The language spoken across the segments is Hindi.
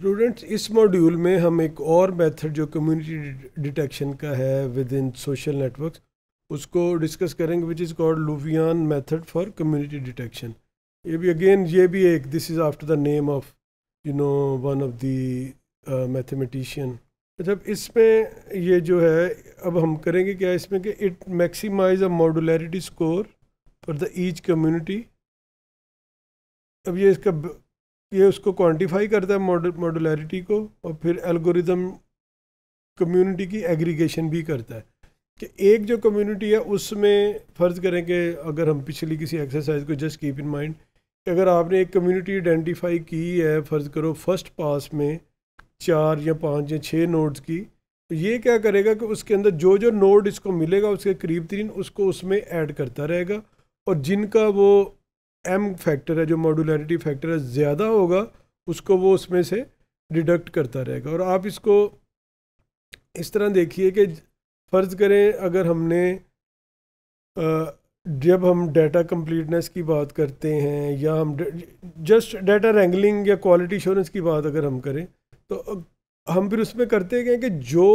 स्टूडेंट्स इस मॉड्यूल में हम एक और मेथड जो कम्युनिटी डिटेक्शन का है विद इन सोशल नेटवर्क उसको डिस्कस करेंगे which is called Louvain method for community detection ये भी अगेन ये भी एक this is after the name of you know one of the mathematician अच्छा इसमें ये जो है अब हम करेंगे क्या इसमें कि it maximize a modularity score for the each community अब ये इसका ये उसको क्वांटिफाई करता है मॉडुलरिटी को और फिर एल्गोरिदम कम्युनिटी की एग्रीगेशन भी करता है कि एक जो कम्युनिटी है उसमें फ़र्ज़ करें कि अगर हम पिछली किसी एक्सरसाइज को जस्ट कीप इन माइंड कि अगर आपने एक कम्युनिटी आइडेंटिफाई की है फ़र्ज़ करो फर्स्ट पास में चार या पाँच या छः नोड्स की तो ये क्या करेगा कि उसके अंदर जो जो नोड इसको मिलेगा उसके करीब तरीन उसको उसमें ऐड करता रहेगा और जिनका वो एम फैक्टर है जो मॉडुलरिटी फैक्टर है ज़्यादा होगा उसको वो उसमें से डिडक्ट करता रहेगा और आप इसको इस तरह देखिए कि फ़र्ज़ करें अगर हमने जब हम डाटा कम्प्लीटनेस की बात करते हैं या हम जस्ट डाटा रेंगलिंग या क्वालिटी इंश्योरेंस की बात अगर हम करें तो हम फिर उसमें करते हैं कि जो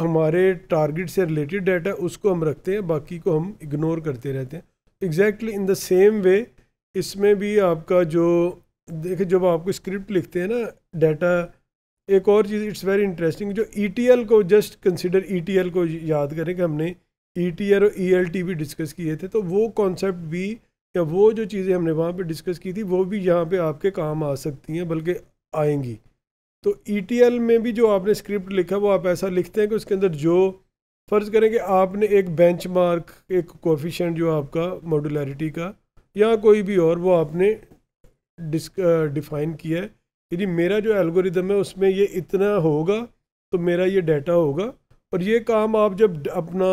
हमारे टारगेट से रिलेटेड डाटा उसको हम रखते हैं बाकी को हम इग्नोर करते रहते हैं exactly in the same way इसमें भी आपका जो देखिए जब आपको स्क्रिप्ट लिखते हैं ना डाटा एक और चीज़ इट्स वेरी इंटरेस्टिंग जो ई e को जस्ट कंसिडर ई को याद करें कि हमने ई e और ई e भी डिस्कस किए थे तो वो कॉन्सेप्ट भी या वो जो चीज़ें हमने वहाँ पे डिस्कस की थी वो भी यहाँ पे आपके काम आ सकती हैं बल्कि आएंगी तो ई में भी जो आपने स्क्रिप्ट लिखा वो आप ऐसा लिखते हैं कि उसके अंदर जो फ़र्ज़ करें कि आपने एक बेंचमार्क एक कोफिशेंट जो आपका मॉडुलरिटी का या कोई भी और वो आपने डिफाइन किया है यदि मेरा जो एल्गोरिदम है उसमें ये इतना होगा तो मेरा ये डाटा होगा और ये काम आप जब अपना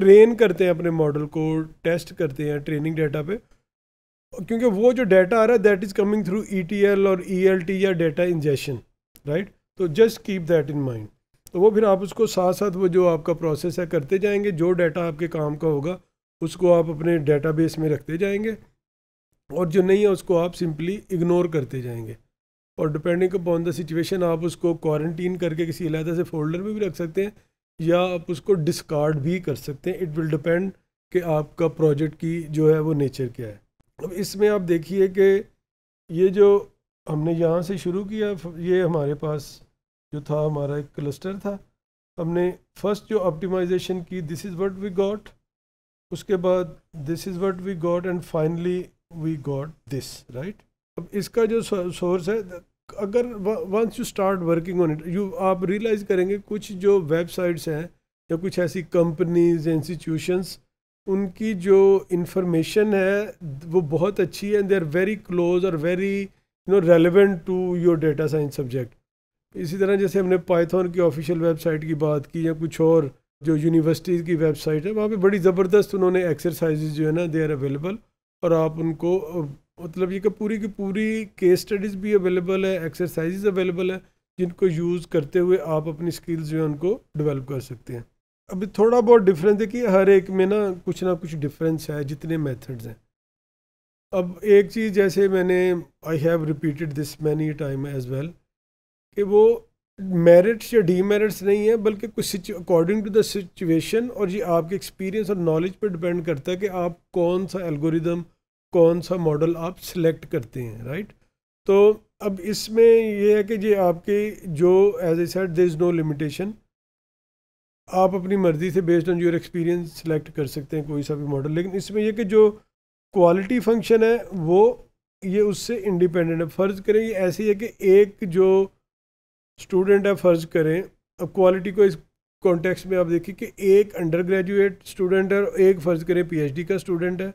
ट्रेन करते हैं अपने मॉडल को टेस्ट करते हैं ट्रेनिंग डाटा पे क्योंकि वो जो डाटा आ रहा है that is coming through E और ई e या डाटा इंजेशन राइट तो just keep that in mind तो वो फिर आप उसको साथ साथ वो जो आपका प्रोसेस है करते जाएंगे जो डाटा आपके काम का होगा उसको आप अपने डेटाबेस में रखते जाएंगे और जो नहीं है उसको आप सिंपली इग्नोर करते जाएंगे और डिपेंडिंग अपॉन द सिचुएशन आप उसको क्वारंटीन करके किसी इलाहदे से फोल्डर में भी रख सकते हैं या आप उसको डिस्कार्ड भी कर सकते हैं इट विल डिपेंड कि आपका प्रोजेक्ट की जो है वो नेचर क्या है अब इसमें आप देखिए कि ये जो हमने यहाँ से शुरू किया ये हमारे पास जो था हमारा एक क्लस्टर था हमने फर्स्ट जो ऑप्टिमाइजेशन की this is what we got उसके बाद this is what we got and finally we got this right अब इसका जो सोर्स है अगर once you start working on it you आप रियलाइज़ करेंगे कुछ जो वेबसाइट्स हैं या कुछ ऐसी कंपनीज इंस्टीट्यूशंस उनकी जो इंफॉर्मेशन है वो बहुत अच्छी है and they are very close और very you know relevant to your data science subject इसी तरह जैसे हमने पाइथन की ऑफिशियल वेबसाइट की बात की या कुछ और जो यूनिवर्सिटीज़ की वेबसाइट है वहाँ पे बड़ी ज़बरदस्त उन्होंने एक्सरसाइज जो है ना दे आर अवेलेबल और आप उनको मतलब ये कि पूरी की पूरी केस स्टडीज़ भी अवेलेबल है एक्सरसाइजेज अवेलेबल है जिनको यूज़ करते हुए आप अपनी स्किल्स जो है उनको डेवलप कर सकते हैं अभी थोड़ा बहुत डिफरेंस देखिए हर एक में ना कुछ ना कुछ डिफरेंस है जितने मेथड्स हैं अब एक चीज़ जैसे मैंने I have repeated this many time as well कि वो मेरिट्स या डीमेरिट्स नहीं है बल्कि कुछ अकॉर्डिंग टू द सिचुएशन और ये आपके एक्सपीरियंस और नॉलेज पे डिपेंड करता है कि आप कौन सा एल्गोरिदम कौन सा मॉडल आप सिलेक्ट करते हैं राइट तो अब इसमें यह है कि ये आपके जो as a set they is no limitation आप अपनी मर्ज़ी से based on your experience select कर सकते हैं कोई सा भी मॉडल लेकिन इसमें यह कि जो क्वालिटी फंक्शन है वो ये उससे इंडिपेंडेंट है फ़र्ज़ करें ये ऐसी है कि एक जो स्टूडेंट है फ़र्ज़ करें अब क्वालिटी को इस कॉन्टेक्स्ट में आप देखिए कि एक अंडर ग्रेजुएट स्टूडेंट है और एक फ़र्ज़ करें पीएचडी का स्टूडेंट है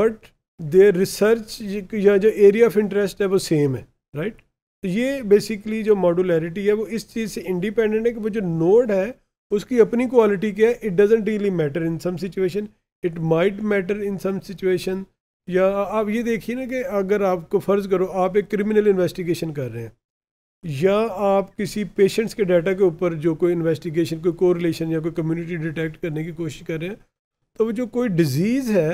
बट दे रिसर्च या जो एरिया ऑफ इंटरेस्ट है वो सेम है राइट right? तो ये बेसिकली जो मॉडुलरिटी है वो इस चीज़ से इंडिपेंडेंट है कि वो जो नोड है उसकी अपनी क्वालिटी क्या है it doesn't really matter in some situation it might matter in some situation या आप ये देखिए ना कि अगर आपको फ़र्ज़ करो आप एक क्रिमिनल इन्वेस्टिगेशन कर रहे हैं या आप किसी पेशेंट्स के डाटा के ऊपर जो कोई इन्वेस्टिगेशन कोई कोरिलेशन या कोई कम्युनिटी डिटेक्ट करने की कोशिश कर रहे हैं तो वो जो कोई डिजीज़ है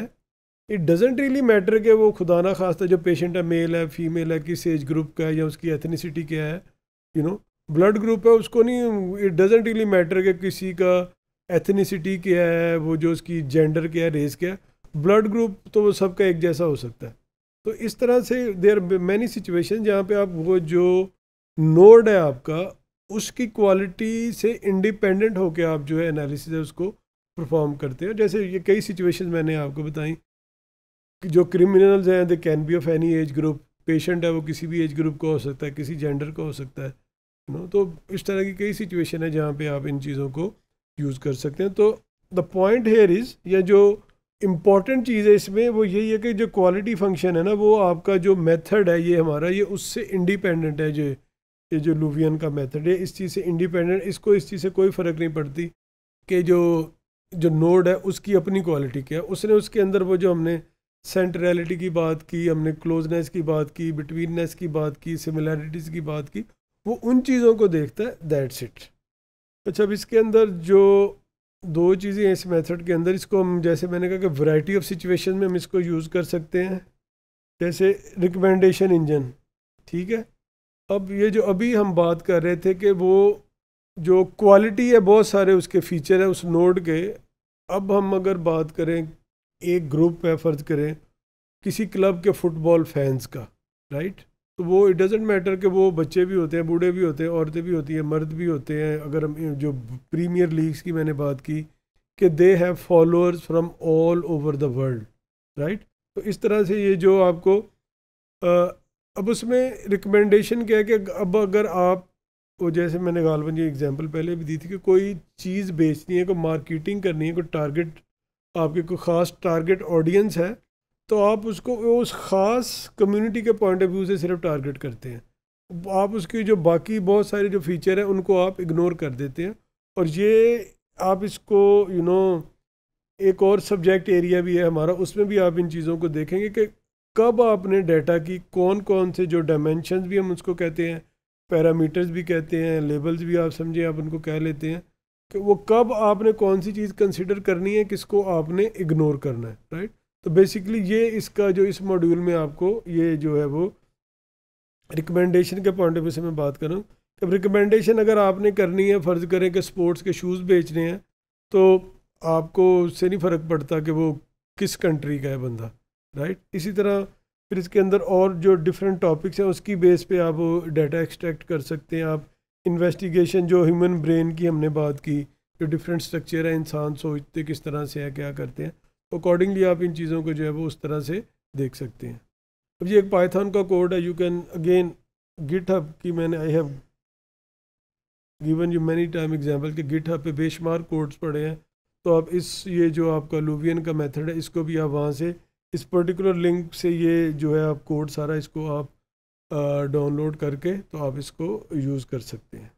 इट डजेंट रियली मैटर कि वो खुदा ना खास्ता जो पेशेंट है मेल है फीमेल है किस एज ग्रुप का है या उसकी एथनीसिटी क्या है यू नो ब्लड ग्रुप है उसको नहीं इट डजेंट रियली मैटर कि किसी का एथनीसिटी क्या है वो जो उसकी जेंडर क्या है रेस क्या है ब्लड ग्रुप तो वो सबका एक जैसा हो सकता है तो इस तरह से देर मैनी सिचुएशन जहाँ पे आप वो जो नोड है आपका उसकी क्वालिटी से इंडिपेंडेंट होकर आप जो है एनालिसिस है उसको परफॉर्म करते हो जैसे ये कई सिचुएशन मैंने आपको बताई कि जो क्रिमिनल्स हैं they can be of any age group patient है वो किसी भी एज ग्रुप का हो सकता है किसी जेंडर का हो सकता है नो तो इस तरह की कई सिचुएशन है जहाँ पे आप इन चीज़ों को यूज़ कर सकते हैं तो द पॉइंट हेयर इज़ या जो इम्पॉर्टेंट चीज़ है इसमें वो यही है कि जो क्वालिटी फंक्शन है ना वो आपका जो मेथड है ये हमारा ये उससे इंडिपेंडेंट है जो ये जो लूवियन का मेथड है इस चीज़ से इंडिपेंडेंट इसको इस चीज़ से कोई फ़र्क नहीं पड़ती कि जो जो नोड है उसकी अपनी क्वालिटी क्या है उसने उसके अंदर वो जो हमने सेंट्रलिटी की बात की हमने क्लोजनेस की बात की बिटवीननेस की बात की सिमिलैरिटीज़ की बात की वो उन चीज़ों को देखता है दैट्स इट अच्छा अब इसके अंदर जो दो चीज़ें इस मेथड के अंदर इसको हम जैसे मैंने कहा कि वैरायटी ऑफ सिचुएशन में हम इसको यूज़ कर सकते हैं जैसे रिकमेंडेशन इंजन ठीक है अब ये जो अभी हम बात कर रहे थे कि वो जो क्वालिटी है बहुत सारे उसके फीचर हैं उस नोड के अब हम अगर बात करें एक ग्रुप है फ़र्ज करें किसी क्लब के फुटबॉल फैंस का राइट तो वो इट डजेंट मैटर कि वो बच्चे भी होते हैं बूढ़े भी होते हैं औरतें भी होती हैं मर्द भी होते हैं अगर हम जो प्रीमियर लीग्स की मैंने बात की कि they have followers from all over the world right तो इस तरह से ये जो आपको अब उसमें रिकमेंडेशन क्या है कि अब अगर आप वो जैसे मैंने गालबन जी एग्जांपल पहले भी दी थी कि कोई चीज़ बेचनी है कोई मार्केटिंग करनी है कोई टारगेट आपके कोई ख़ास टारगेट ऑडियंस है तो आप उसको उस ख़ास कम्युनिटी के पॉइंट ऑफ व्यू से सिर्फ टारगेट करते हैं आप उसकी जो बाकी बहुत सारे जो फीचर हैं उनको आप इग्नोर कर देते हैं और ये आप इसको यू you नो know, एक और सब्जेक्ट एरिया भी है हमारा उसमें भी आप इन चीज़ों को देखेंगे कि कब आपने डेटा की कौन कौन से जो डायमेंशन भी हम उसको कहते हैं पैरामीटर्स भी कहते हैं लेबल्स भी आप समझें आप उनको कह लेते हैं कि वो कब आपने कौन सी चीज़ कंसिडर करनी है किसको आपने इग्नोर करना है राइट तो बेसिकली ये इसका जो इस मॉड्यूल में आपको ये जो है वो रिकमेंडेशन के पॉइंट ऑफ व्यू से मैं बात करूँ अब रिकमेंडेशन अगर आपने करनी है फ़र्ज़ करें कि स्पोर्ट्स के शूज़ बेचने हैं तो आपको उससे नहीं फ़र्क पड़ता कि वो किस कंट्री का है बंदा राइट इसी तरह फिर इसके अंदर और जो डिफरेंट टॉपिक्स हैं उसकी बेस पे आप डाटा एक्सट्रैक्ट कर सकते हैं आप इन्वेस्टिगेशन जो ह्यूमन ब्रेन की हमने बात की जो डिफरेंट स्ट्रक्चर है इंसान सोचते किस तरह से है क्या करते हैं अकॉर्डिंगली तो आप इन चीज़ों को जो है वो उस तरह से देख सकते हैं अब ये एक पाइथन का कोड है you can again GitHub की मैंने I have given you many time example कि गिट हब पे बेशुमार कोड्स पड़े हैं तो आप इस ये जो आपका लूवियन का मेथड है इसको भी आप वहाँ से इस पर्टिकुलर लिंक से ये जो है आप कोड सारा इसको आप डाउनलोड करके तो आप इसको यूज़ कर सकते हैं